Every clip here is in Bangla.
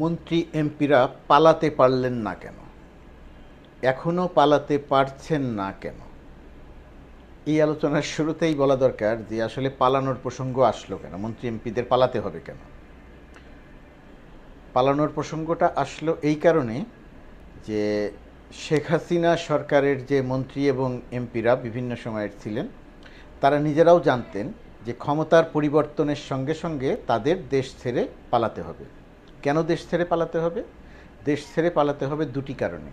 মন্ত্রী এমপিরা পালাতে পারলেন না কেন এখনও পালাতে পারছেন না কেন এই আলোচনার শুরুতেই বলা দরকার যে আসলে পালানোর প্রসঙ্গ আসলো কেন মন্ত্রী এমপিদের পালাতে হবে কেন পালানোর প্রসঙ্গটা আসলো এই কারণে যে শেখ হাসিনা সরকারের যে মন্ত্রী এবং এমপিরা বিভিন্ন সময়ের ছিলেন তারা নিজেরাও জানতেন যে ক্ষমতার পরিবর্তনের সঙ্গে সঙ্গে তাদের দেশ ছেড়ে পালাতে হবে কেন দেশ ছেড়ে পালাতে হবে দেশ ছেড়ে পালাতে হবে দুটি কারণে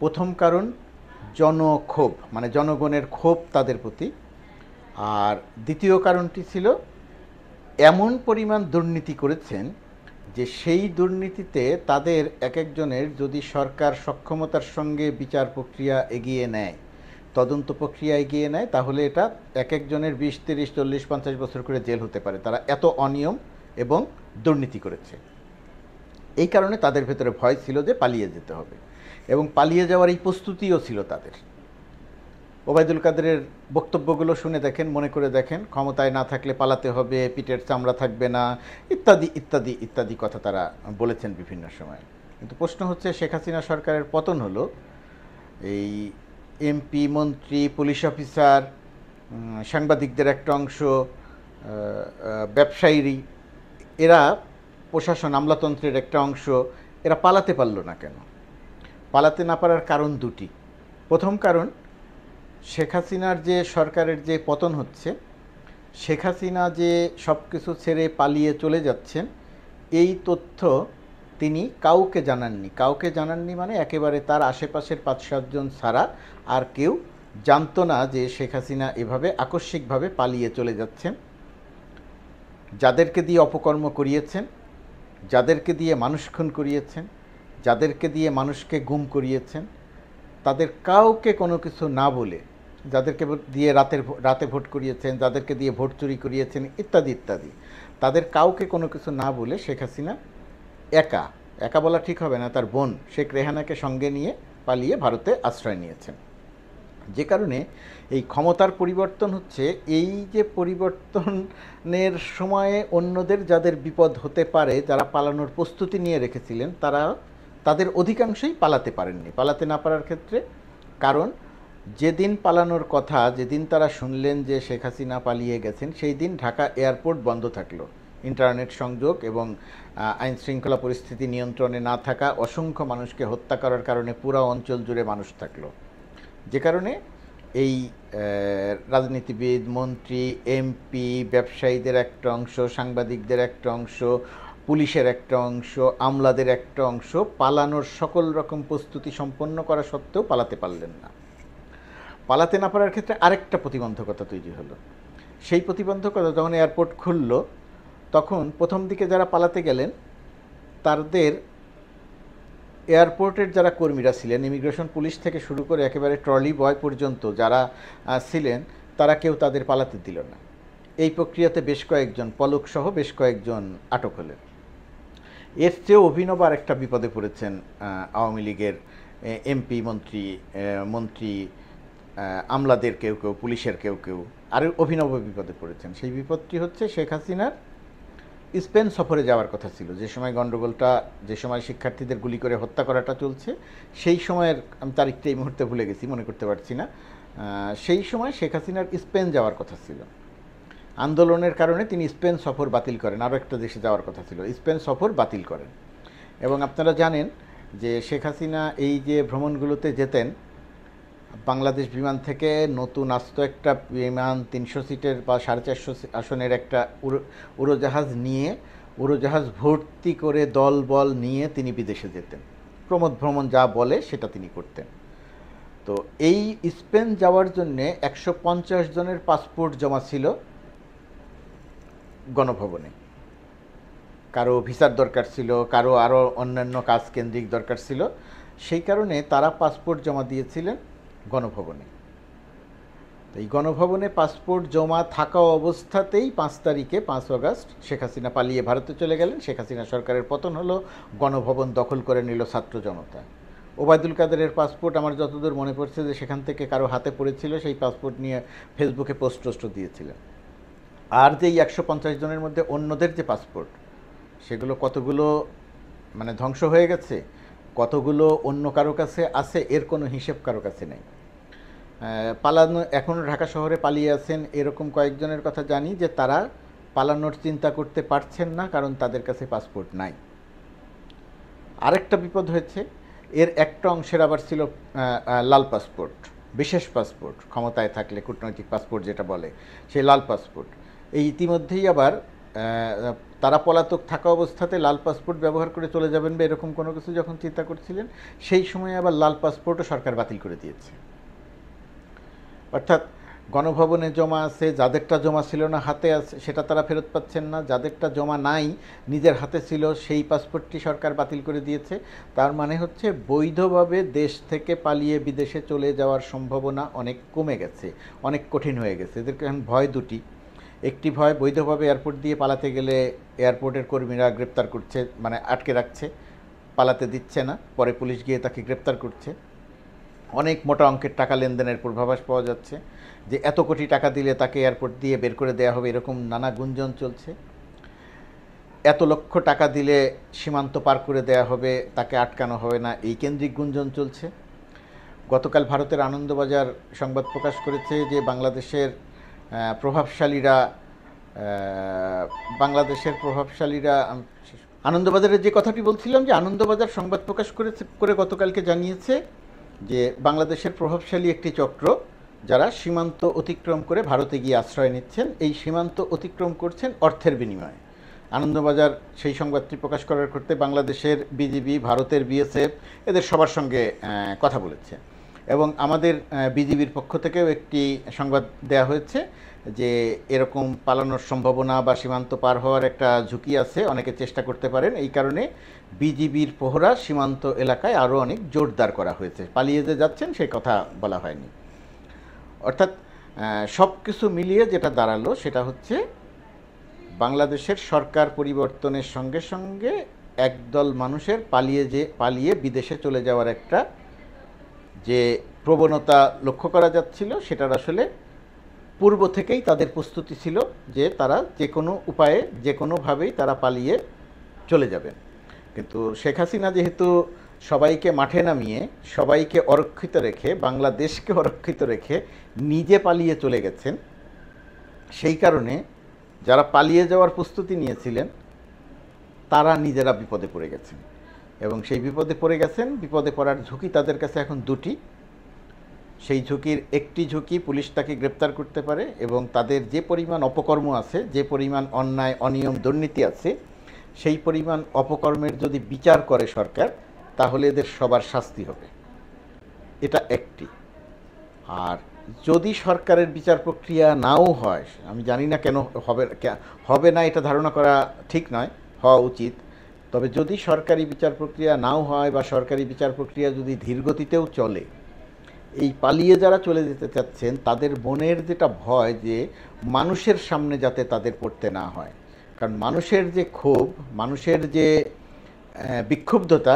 প্রথম কারণ জনক্ষোভ মানে জনগণের ক্ষোভ তাদের প্রতি আর দ্বিতীয় কারণটি ছিল এমন পরিমাণ দুর্নীতি করেছেন যে সেই দুর্নীতিতে তাদের এক একজনের যদি সরকার সক্ষমতার সঙ্গে বিচার প্রক্রিয়া এগিয়ে নেয় তদন্ত প্রক্রিয়া এগিয়ে নেয় তাহলে এটা এক একজনের বিশ তিরিশ চল্লিশ পঞ্চাশ বছর করে জেল হতে পারে তারা এত অনিয়ম এবং দুর্নীতি করেছে এই কারণে তাদের ভেতরে ভয় ছিল যে পালিয়ে যেতে হবে এবং পালিয়ে যাওয়ার এই প্রস্তুতিও ছিল তাদের ওবায়দুল কাদেরের বক্তব্যগুলো শুনে দেখেন মনে করে দেখেন ক্ষমতায় না থাকলে পালাতে হবে পিটের চামড়া থাকবে না ইত্যাদি ইত্যাদি ইত্যাদি কথা তারা বলেছেন বিভিন্ন সময় কিন্তু প্রশ্ন হচ্ছে শেখ হাসিনা সরকারের পতন হলো এই এমপি মন্ত্রী পুলিশ অফিসার সাংবাদিকদের একটা অংশ ব্যবসায়ীরই এরা প্রশাসন আমলাতন্ত্রের একটা অংশ এরা পালাতে পারল না কেন পালাতে না পারার কারণ দুটি প্রথম কারণ শেখ হাসিনার যে সরকারের যে পতন হচ্ছে শেখ হাসিনা যে সব কিছু ছেড়ে পালিয়ে চলে যাচ্ছেন এই তথ্য তিনি কাউকে জানাননি কাউকে জানাননি মানে একেবারে তার আশেপাশের পাঁচ সাতজন ছাড়া আর কেউ জানতো না যে শেখ হাসিনা এভাবে আকস্মিকভাবে পালিয়ে চলে যাচ্ছেন যাদেরকে দিয়ে অপকর্ম করিয়েছেন যাদেরকে দিয়ে মানুষ খুন করিয়েছেন যাদেরকে দিয়ে মানুষকে গুম করিয়েছেন তাদের কাউকে কোনো কিছু না বলে যাদেরকে দিয়ে রাতের রাতে ভোট করিয়েছেন যাদেরকে দিয়ে ভোট চুরি করিয়েছেন ইত্যাদি ইত্যাদি তাদের কাউকে কোনো কিছু না বলে শেখ হাসিনা একা একা বলা ঠিক হবে না তার বোন শেখ রেহানাকে সঙ্গে নিয়ে পালিয়ে ভারতে আশ্রয় নিয়েছেন যে কারণে এই ক্ষমতার পরিবর্তন হচ্ছে এই যে পরিবর্তনের সময়ে অন্যদের যাদের বিপদ হতে পারে যারা পালানোর প্রস্তুতি নিয়ে রেখেছিলেন তারা তাদের অধিকাংশই পালাতে পারেননি পালাতে না পারার ক্ষেত্রে কারণ যেদিন পালানোর কথা যেদিন তারা শুনলেন যে শেখ হাসিনা পালিয়ে গেছেন সেই দিন ঢাকা এয়ারপোর্ট বন্ধ থাকলো ইন্টারনেট সংযোগ এবং আইন শৃঙ্খলা পরিস্থিতি নিয়ন্ত্রণে না থাকা অসংখ্য মানুষকে হত্যা করার কারণে পুরা অঞ্চল জুড়ে মানুষ থাকলো যে কারণে এই রাজনীতিবিদ মন্ত্রী এমপি ব্যবসায়ীদের একটা অংশ সাংবাদিকদের একটা অংশ পুলিশের একটা অংশ আমলাদের একটা অংশ পালানোর সকল রকম প্রস্তুতি সম্পন্ন করা সত্ত্বেও পালাতে পারলেন না পালাতে না পারার ক্ষেত্রে আরেকটা প্রতিবন্ধকতা তৈরি হলো সেই প্রতিবন্ধকতা যখন এয়ারপোর্ট খুলল তখন প্রথম দিকে যারা পালাতে গেলেন তাদের এয়ারপোর্টের যারা কর্মীরা ছিলেন ইমিগ্রেশন পুলিশ থেকে শুরু করে একেবারে ট্রলি বয় পর্যন্ত যারা ছিলেন তারা কেউ তাদের পালাতে দিল না এই প্রক্রিয়াতে বেশ কয়েকজন পলকসহ বেশ কয়েকজন আটক হলেন এর চেয়েও অভিনব আর একটা বিপদে পড়েছেন আওয়ামী লীগের এমপি মন্ত্রী মন্ত্রী আমলাদের কেউ কেউ পুলিশের কেউ কেউ আর অভিনব বিপদে পড়েছেন সেই বিপদটি হচ্ছে শেখ হাসিনার স্পেন সফরে যাওয়ার কথা ছিল যে সময় গণ্ডগোলটা যে সময় শিক্ষার্থীদের গুলি করে হত্যা করাটা চলছে সেই সময়ের আমি তারিখটা এই মুহূর্তে ভুলে গেছি মনে করতে পারছি না সেই সময় শেখ হাসিনার স্পেন যাওয়ার কথা ছিল আন্দোলনের কারণে তিনি স্পেন সফর বাতিল করেন আরও একটা দেশে যাওয়ার কথা ছিল স্পেন সফর বাতিল করেন এবং আপনারা জানেন যে শেখ হাসিনা এই যে ভ্রমণগুলোতে যেতেন বাংলাদেশ বিমান থেকে নতুন আস্ত একটা বিমান তিনশো সিটের বা সাড়ে চারশো আসনের একটা উড়োজাহাজ নিয়ে উড়োজাহাজ ভর্তি করে দল বল নিয়ে তিনি বিদেশে যেতেন প্রমোদ ভ্রমণ যা বলে সেটা তিনি করতেন তো এই স্পেন যাওয়ার জন্যে একশো পঞ্চাশ জনের পাসপোর্ট জমা ছিল গণভবনে কারো ভিসার দরকার ছিল কারো আরও অন্যান্য কাজ কেন্দ্রিক দরকার ছিল সেই কারণে তারা পাসপোর্ট জমা দিয়েছিলেন গণভবনে এই গণভবনে পাসপোর্ট জমা থাকা অবস্থাতেই পাঁচ তারিখে পাঁচ অগাস্ট শেখ হাসিনা পালিয়ে ভারতে চলে গেলেন শেখ হাসিনা সরকারের পতন হলো গণভবন দখল করে নিল ছাত্র জনতা ওবায়দুল কাদেরের পাসপোর্ট আমার যতদূর মনে পড়ছে যে সেখান থেকে কারো হাতে পড়েছিল সেই পাসপোর্ট নিয়ে ফেসবুকে পোস্ট টোস্ট দিয়েছিলেন আর যে একশো পঞ্চাশ জনের মধ্যে অন্যদের যে পাসপোর্ট সেগুলো কতগুলো মানে ধ্বংস হয়ে গেছে কতগুলো অন্য কারো কাছে আছে এর কোনো হিসেব কারো কাছে নেই পালানো এখনও ঢাকা শহরে পালিয়ে আছেন এরকম কয়েকজনের কথা জানি যে তারা পালানোর চিন্তা করতে পারছেন না কারণ তাদের কাছে পাসপোর্ট নাই আরেকটা বিপদ হয়েছে এর একটা অংশের আবার ছিল লাল পাসপোর্ট বিশেষ পাসপোর্ট ক্ষমতায় থাকলে কূটনৈতিক পাসপোর্ট যেটা বলে সেই লাল পাসপোর্ট এই ইতিমধ্যেই আবার তারা পলাতক থাকা অবস্থাতে লাল পাসপোর্ট ব্যবহার করে চলে যাবেন বা এরকম কোনো কিছু যখন চিন্তা করছিলেন সেই সময় আবার লাল পাসপোর্টও সরকার বাতিল করে দিয়েছে অর্থাৎ গণভবনে জমা আছে যাদেরটা জমা ছিল না হাতে আছে সেটা তারা ফেরত পাচ্ছেন না যাদেরটা জমা নাই নিজের হাতে ছিল সেই পাসপোর্টটি সরকার বাতিল করে দিয়েছে তার মানে হচ্ছে বৈধভাবে দেশ থেকে পালিয়ে বিদেশে চলে যাওয়ার সম্ভাবনা অনেক কমে গেছে অনেক কঠিন হয়ে গেছে এদেরকে ভয় দুটি একটি ভয় বৈধভাবে এয়ারপোর্ট দিয়ে পালাতে গেলে এয়ারপোর্টের কর্মীরা গ্রেপ্তার করছে মানে আটকে রাখছে পালাতে দিচ্ছে না পরে পুলিশ গিয়ে তাকে গ্রেপ্তার করছে অনেক মোটা অঙ্কের টাকা লেনদেনের পূর্বাভাস পাওয়া যাচ্ছে যে এত কোটি টাকা দিলে তাকে এয়ারপোর্ট দিয়ে বের করে দেওয়া হবে এরকম নানা গুঞ্জন চলছে এত লক্ষ টাকা দিলে সীমান্ত পার করে দেয়া হবে তাকে আটকানো হবে না এই কেন্দ্রিক গুঞ্জন চলছে গতকাল ভারতের আনন্দবাজার সংবাদ প্রকাশ করেছে যে বাংলাদেশের প্রভাবশালীরা বাংলাদেশের প্রভাবশালীরা আনন্দবাজারের যে কথাটি বলছিলাম যে আনন্দবাজার সংবাদ প্রকাশ করেছে করে গতকালকে জানিয়েছে যে বাংলাদেশের প্রভাবশালী একটি চক্র যারা সীমান্ত অতিক্রম করে ভারতে গিয়ে আশ্রয় নিচ্ছেন এই সীমান্ত অতিক্রম করছেন অর্থের বিনিময়ে আনন্দবাজার সেই সংবাদটি প্রকাশ করার করতে বাংলাদেশের বিজিবি ভারতের বিএসএফ এদের সবার সঙ্গে কথা বলেছে এবং আমাদের বিজিবির পক্ষ থেকেও একটি সংবাদ দেয়া হয়েছে যে এরকম পালানোর সম্ভাবনা বা সীমান্ত পার হওয়ার একটা ঝুঁকি আছে অনেকে চেষ্টা করতে পারেন এই কারণে বিজিবির প্রহরা সীমান্ত এলাকায় আরও অনেক জোরদার করা হয়েছে পালিয়ে যে যাচ্ছেন সেই কথা বলা হয়নি অর্থাৎ সব কিছু মিলিয়ে যেটা দাঁড়ালো সেটা হচ্ছে বাংলাদেশের সরকার পরিবর্তনের সঙ্গে সঙ্গে একদল মানুষের পালিয়ে যে পালিয়ে বিদেশে চলে যাওয়ার একটা যে প্রবণতা লক্ষ্য করা যাচ্ছিল সেটার আসলে পূর্ব থেকেই তাদের প্রস্তুতি ছিল যে তারা যে কোনো উপায়ে যে কোনোভাবেই তারা পালিয়ে চলে যাবেন কিন্তু শেখ হাসিনা যেহেতু সবাইকে মাঠে নামিয়ে সবাইকে অরক্ষিত রেখে বাংলাদেশকে অরক্ষিত রেখে নিজে পালিয়ে চলে গেছেন সেই কারণে যারা পালিয়ে যাওয়ার প্রস্তুতি নিয়েছিলেন তারা নিজেরা বিপদে পড়ে গেছেন এবং সেই বিপদে পড়ে গেছেন বিপদে পড়ার ঝুঁকি তাদের কাছে এখন দুটি সেই ঝুঁকির একটি ঝুঁকি পুলিশ তাকে গ্রেপ্তার করতে পারে এবং তাদের যে পরিমাণ অপকর্ম আছে যে পরিমাণ অন্যায় অনিয়ম দুর্নীতি আছে সেই পরিমাণ অপকর্মের যদি বিচার করে সরকার তাহলে এদের সবার শাস্তি হবে এটা একটি আর যদি সরকারের বিচার প্রক্রিয়া নাও হয় আমি জানি না কেন হবে হবে না এটা ধারণা করা ঠিক নয় হওয়া উচিত তবে যদি সরকারি বিচার প্রক্রিয়া নাও হয় বা সরকারি বিচার প্রক্রিয়া যদি ধীরগতিতেও চলে এই পালিয়ে যারা চলে যেতে চাচ্ছেন তাদের মনের যেটা ভয় যে মানুষের সামনে যাতে তাদের পড়তে না হয় কারণ মানুষের যে ক্ষোভ মানুষের যে বিক্ষুব্ধতা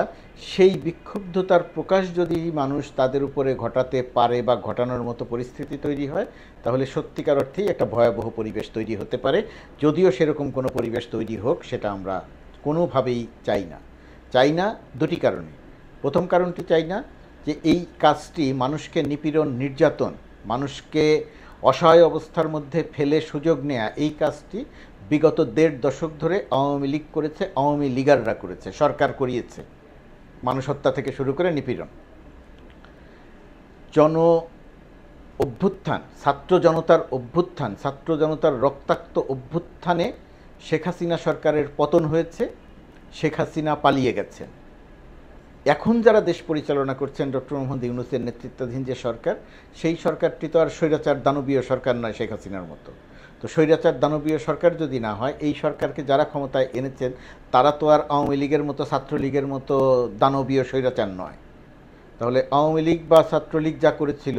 সেই বিক্ষুব্ধতার প্রকাশ যদি মানুষ তাদের উপরে ঘটাতে পারে বা ঘটানোর মতো পরিস্থিতি তৈরি হয় তাহলে সত্যিকার অর্থেই একটা ভয়াবহ পরিবেশ তৈরি হতে পারে যদিও সেরকম কোনো পরিবেশ তৈরি হোক সেটা আমরা কোনোভাবেই চাই না চাই না দুটি কারণে প্রথম কারণটি চাই না যে এই কাজটি মানুষকে নিপীড়ন নির্যাতন মানুষকে অসহায় অবস্থার মধ্যে ফেলে সুযোগ নেয়া এই কাজটি বিগত দেড় দশক ধরে আওয়ামী লীগ করেছে আওয়ামী লীগাররা করেছে সরকার করিয়েছে মানুষ হত্যা থেকে শুরু করে নিপীড়ন জন অভ্যুত্থান ছাত্র জনতার অভ্যুত্থান ছাত্র জনতার রক্তাক্ত অভ্যুত্থানে শেখ হাসিনা সরকারের পতন হয়েছে শেখ হাসিনা পালিয়ে গেছেন এখন যারা দেশ পরিচালনা করছেন ডক্টর মোহাম্মদ ইউনুসের নেতৃত্বাধীন যে সরকার সেই সরকারটি তো আর স্বৈরাচার দানবীয় সরকার নয় শেখ হাসিনার মতো তো স্বৈরাচার দানবীয় সরকার যদি না হয় এই সরকারকে যারা ক্ষমতায় এনেছেন তারা তো আর আওয়ামী লীগের মতো ছাত্রলীগের মতো দানবীয় স্বৈরাচার নয় তাহলে আওয়ামী লীগ বা ছাত্রলীগ যা করেছিল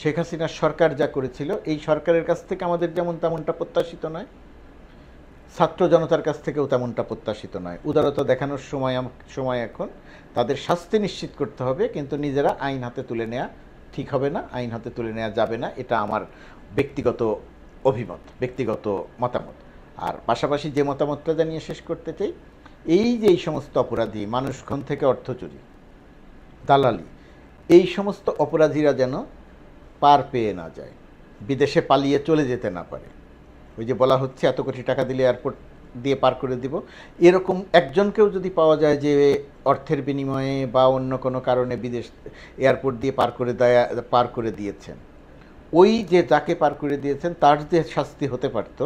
শেখ হাসিনার সরকার যা করেছিল এই সরকারের কাছ থেকে আমাদের যেমন তেমনটা প্রত্যাশিত নয় ছাত্র জনতার কাছ থেকেও তেমনটা প্রত্যাশিত নয় উদারতা দেখানোর সময় সময় এখন তাদের শাস্তি নিশ্চিত করতে হবে কিন্তু নিজেরা আইন হাতে তুলে নেওয়া ঠিক হবে না আইন হাতে তুলে নেওয়া যাবে না এটা আমার ব্যক্তিগত অভিমত ব্যক্তিগত মতামত আর পাশাপাশি যে মতামতটা জানিয়ে শেষ করতে চাই এই যে এই সমস্ত অপরাধী মানুষক্ষণ থেকে অর্থ চুরি দালালি এই সমস্ত অপরাধীরা যেন পার পেয়ে না যায় বিদেশে পালিয়ে চলে যেতে না পারে ওই যে বলা হচ্ছে এত কোটি টাকা দিলে এয়ারপোর্ট দিয়ে পার করে দিব এরকম একজনকেও যদি পাওয়া যায় যে অর্থের বিনিময়ে বা অন্য কোনো কারণে বিদেশ এয়ারপোর্ট দিয়ে পার করে দেয়া পার করে দিয়েছেন ওই যে যাকে পার করে দিয়েছেন তার যে শাস্তি হতে পারত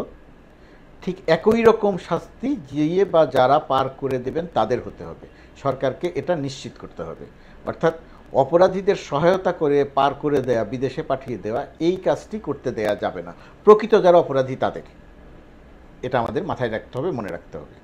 ঠিক একই রকম শাস্তি যে বা যারা পার করে দেবেন তাদের হতে হবে সরকারকে এটা নিশ্চিত করতে হবে অর্থাৎ অপরাধীদের সহায়তা করে পার করে দেয়া বিদেশে পাঠিয়ে দেওয়া এই কাজটি করতে দেয়া যাবে না প্রকৃত যারা অপরাধী তাদের এটা আমাদের মাথায় রাখতে হবে মনে রাখতে হবে